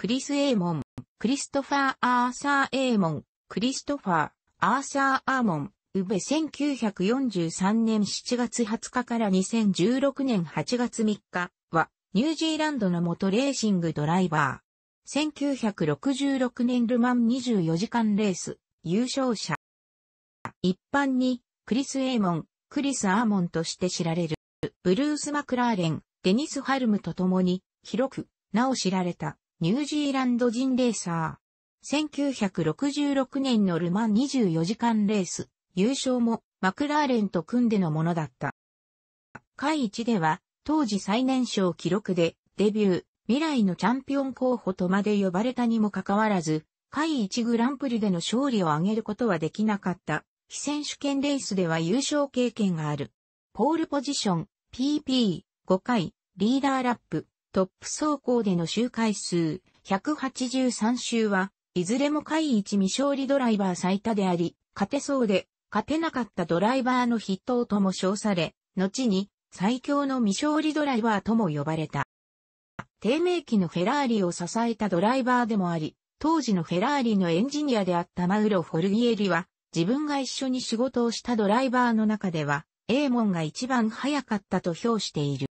クリス・エーモン、クリストファー・アーサー・エーモン、クリストファー、アーサー・アーモン、宇部1943年7月20日から2016年8月3日は、ニュージーランドの元レーシングドライバー。1966年ルマン24時間レース、優勝者。一般に、クリス・エーモン、クリス・アーモンとして知られる、ブルース・マクラーレン、デニス・ハルムと共に、広く、なお知られた。ニュージーランド人レーサー。1966年のルマン24時間レース、優勝もマクラーレンと組んでのものだった。会1では、当時最年少記録で、デビュー、未来のチャンピオン候補とまで呼ばれたにもかかわらず、会1グランプリでの勝利を挙げることはできなかった。非選手権レースでは優勝経験がある。ポールポジション、PP、5回、リーダーラップ、トップ走行での周回数183周は、いずれも下位1未勝利ドライバー最多であり、勝てそうで、勝てなかったドライバーの筆頭とも称され、後に最強の未勝利ドライバーとも呼ばれた。低迷期のフェラーリを支えたドライバーでもあり、当時のフェラーリのエンジニアであったマウロ・フォルギエリは、自分が一緒に仕事をしたドライバーの中では、エーモンが一番早かったと評している。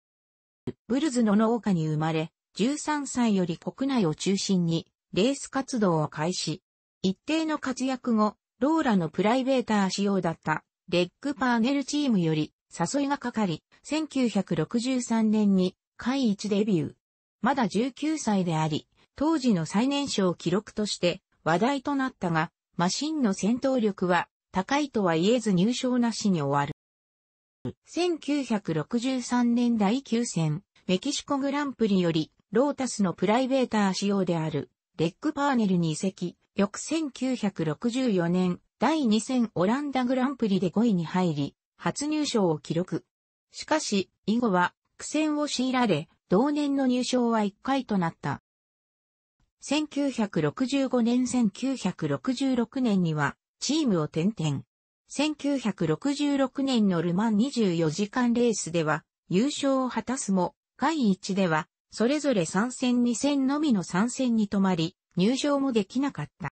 ブルズの農家に生まれ、13歳より国内を中心にレース活動を開始。一定の活躍後、ローラのプライベーター仕様だったレッグパーネルチームより誘いがかかり、1963年に会一デビュー。まだ19歳であり、当時の最年少記録として話題となったが、マシンの戦闘力は高いとは言えず入賞なしに終わる。1963年第9戦、メキシコグランプリより、ロータスのプライベーター仕様である、レッグパーネルに移籍、翌1964年、第2戦オランダグランプリで5位に入り、初入賞を記録。しかし、以後は苦戦を強いられ、同年の入賞は1回となった。1965年1966年には、チームを転々。1966年のルマン24時間レースでは優勝を果たすも、第1ではそれぞれ参戦2戦のみの参戦に止まり、入賞もできなかった。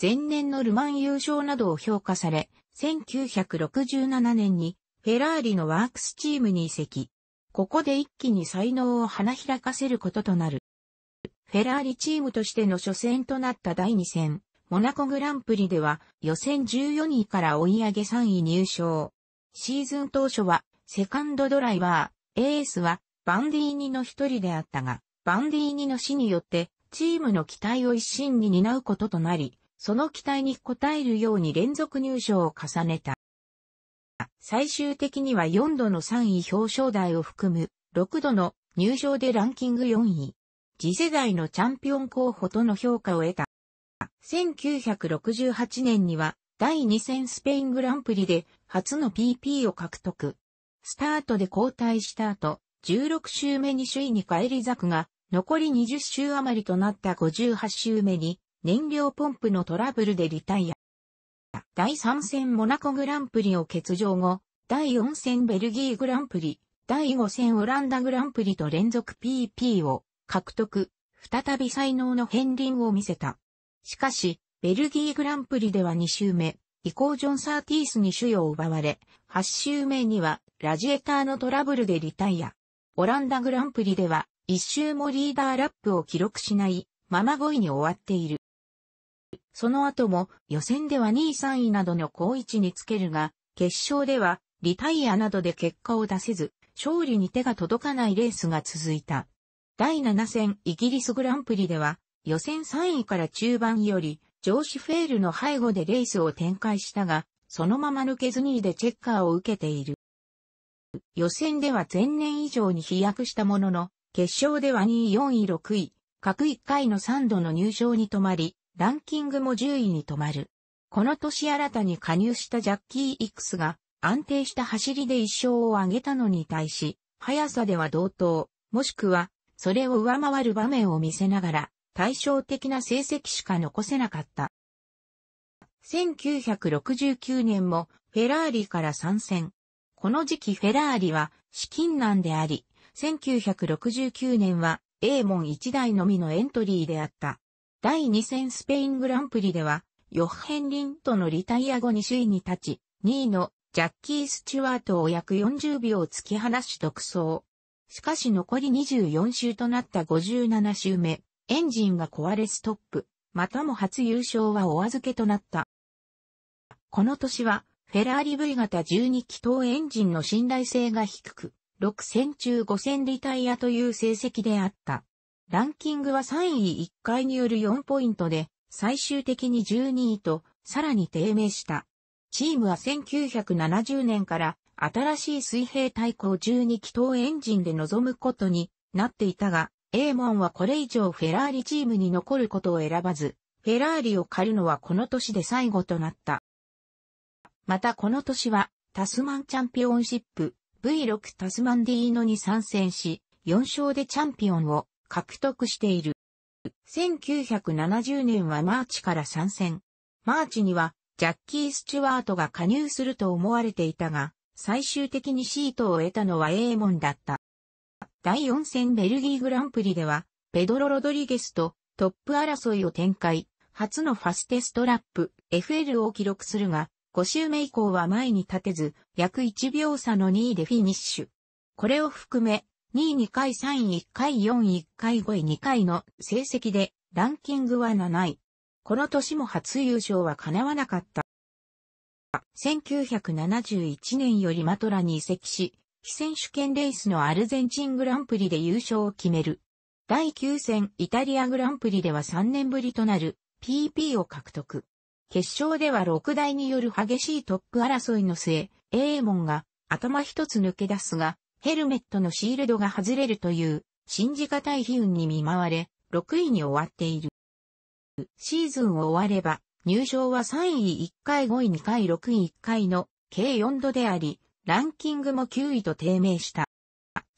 前年のルマン優勝などを評価され、1967年にフェラーリのワークスチームに移籍。ここで一気に才能を花開かせることとなる。フェラーリチームとしての初戦となった第2戦、モナコグランプリでは予選14位から追い上げ3位入賞。シーズン当初はセカンドドライバー、エースはバンディーニの一人であったが、バンディーニの死によってチームの期待を一身に担うこととなり、その期待に応えるように連続入賞を重ねた。最終的には4度の3位表彰台を含む6度の入賞でランキング4位。次世代のチャンピオン候補との評価を得た。1968年には第2戦スペイングランプリで初の PP を獲得。スタートで交代した後、16周目に首位に返り咲くが、残り20周余りとなった58周目に燃料ポンプのトラブルでリタイア。第3戦モナコグランプリを欠場後、第4戦ベルギーグランプリ、第5戦オランダグランプリと連続 PP を獲得、再び才能の片鱗を見せた。しかし、ベルギーグランプリでは2周目、イコージョン・サーティースに主位を奪われ、8周目にはラジエターのトラブルでリタイア。オランダグランプリでは、1周もリーダーラップを記録しない、まま5位に終わっている。その後も予選では2位3位などの好位置につけるが、決勝ではリタイアなどで結果を出せず、勝利に手が届かないレースが続いた。第7戦イギリスグランプリでは、予選3位から中盤より、ジョーシフェールの背後でレースを展開したが、そのまま抜けずにでチェッカーを受けている。予選では前年以上に飛躍したものの、決勝では2位、4位、6位、各1回の3度の入賞に止まり、ランキングも10位に止まる。この年新たに加入したジャッキー・イクスが、安定した走りで1勝を挙げたのに対し、速さでは同等、もしくは、それを上回る場面を見せながら、対照的な成績しか残せなかった。1969年もフェラーリから参戦。この時期フェラーリは資金難であり、1969年は A 門1台のみのエントリーであった。第2戦スペイングランプリでは、ヨッヘン・リントのリタイア後に首位に立ち、2位のジャッキー・スチュワートを約40秒突き放し独走。しかし残り24周となった57周目、エンジンが壊れストップ、またも初優勝はお預けとなった。この年は、フェラーリ V 型12気筒エンジンの信頼性が低く、6戦中5 0リタイアという成績であった。ランキングは3位1回による4ポイントで、最終的に12位と、さらに低迷した。チームは1970年から新しい水平対向12気筒エンジンで臨むことになっていたが、エーモンはこれ以上フェラーリチームに残ることを選ばず、フェラーリを借るのはこの年で最後となった。またこの年は、タスマンチャンピオンシップ V6 タスマンディーノに参戦し、4勝でチャンピオンを獲得している。1970年はマーチから参戦。マーチにはジャッキー・スチュワートが加入すると思われていたが、最終的にシートを得たのはエーモンだった。第4戦ベルギーグランプリでは、ペドロ・ロドリゲスとトップ争いを展開、初のファステストラップ FL を記録するが、5周目以降は前に立てず、約1秒差の2位でフィニッシュ。これを含め、2位2回3位1回4位1回5位2回の成績で、ランキングは7位。この年も初優勝は叶わなかった。1971年よりマトラに移籍し、選手権レースのアルゼンチングランプリで優勝を決める。第9戦イタリアグランプリでは3年ぶりとなる PP を獲得。決勝では6台による激しいトップ争いの末、A モンが頭一つ抜け出すが、ヘルメットのシールドが外れるという信じがたい悲運に見舞われ、6位に終わっている。シーズンを終われば、入賞は3位1回5位2回6位1回の計4度であり、ランキングも9位と低迷した。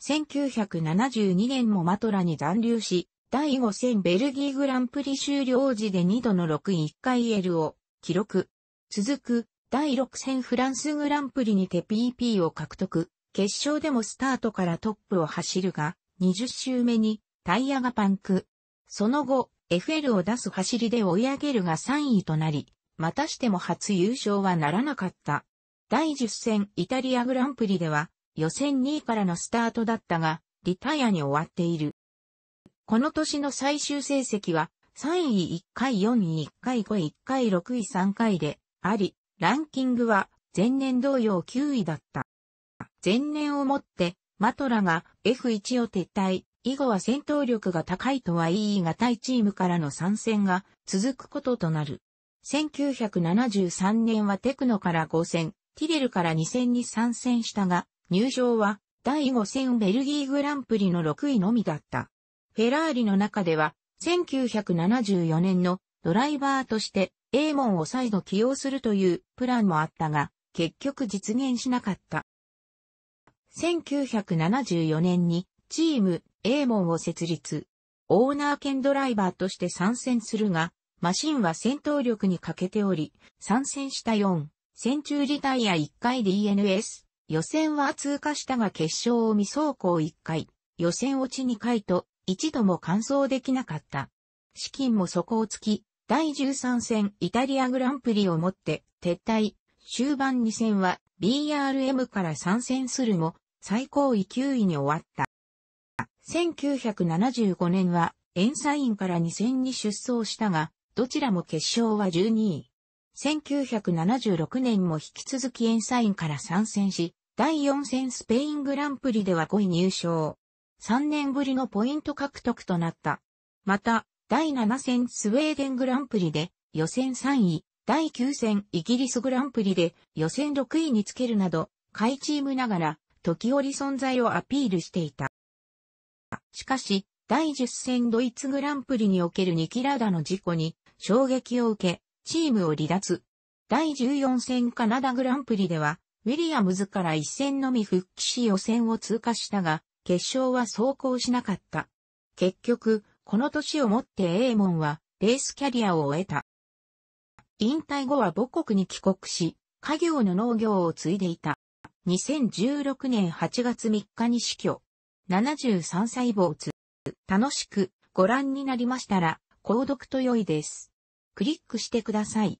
1972年もマトラに残留し、第5戦ベルギーグランプリ終了時で2度の6位1回 L を記録。続く、第6戦フランスグランプリにて PP を獲得。決勝でもスタートからトップを走るが、20周目にタイヤがパンク。その後、FL を出す走りで追い上げるが3位となり、またしても初優勝はならなかった。第10戦イタリアグランプリでは予選2位からのスタートだったが、リタイアに終わっている。この年の最終成績は、3位1回4位1回5位1回6位3回で、あり、ランキングは前年同様9位だった。前年をもって、マトラが F1 を撤退、以後は戦闘力が高いとは言い難いチームからの参戦が続くこととなる。1973年はテクノから5戦、ティレルから2戦に参戦したが、入場は第5戦ベルギーグランプリの6位のみだった。フェラーリの中では、1974年のドライバーとしてエーモンを再度起用するというプランもあったが、結局実現しなかった。1974年にチームエーモンを設立。オーナー兼ドライバーとして参戦するが、マシンは戦闘力に欠けており、参戦した4。戦中リタイア1回 DNS。予選は通過したが決勝を未走行1回、予選落ち2回と、一度も完走できなかった。資金も底をつき、第13戦イタリアグランプリをもって撤退、終盤2戦は BRM から参戦するも、最高位9位に終わった。1975年は、エンサインから2戦に出走したが、どちらも決勝は12位。1976年も引き続きエンサインから参戦し、第4戦スペイングランプリでは5位入賞。3年ぶりのポイント獲得となった。また、第7戦スウェーデングランプリで予選3位、第9戦イギリスグランプリで予選6位につけるなど、下位チームながら時折存在をアピールしていた。しかし、第10戦ドイツグランプリにおけるニキラダの事故に衝撃を受け、チームを離脱。第14戦カナダグランプリでは、ウィリアムズから一戦のみ復帰し予選を通過したが、決勝は走行しなかった。結局、この年をもってエーモンは、レースキャリアを終えた。引退後は母国に帰国し、家業の農業を継いでいた。2016年8月3日に死去。73歳坊津。楽しくご覧になりましたら、購読と良いです。クリックしてください。